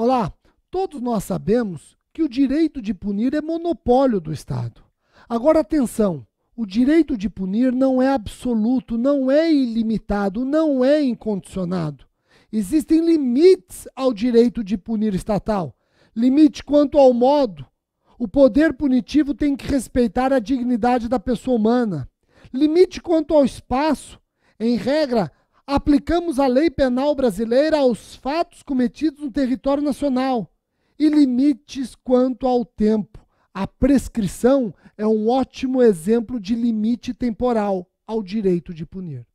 Olá, todos nós sabemos que o direito de punir é monopólio do Estado. Agora, atenção: o direito de punir não é absoluto, não é ilimitado, não é incondicionado. Existem limites ao direito de punir estatal, limite quanto ao modo. O poder punitivo tem que respeitar a dignidade da pessoa humana. Limite quanto ao espaço. Em regra, Aplicamos a lei penal brasileira aos fatos cometidos no território nacional e limites quanto ao tempo. A prescrição é um ótimo exemplo de limite temporal ao direito de punir.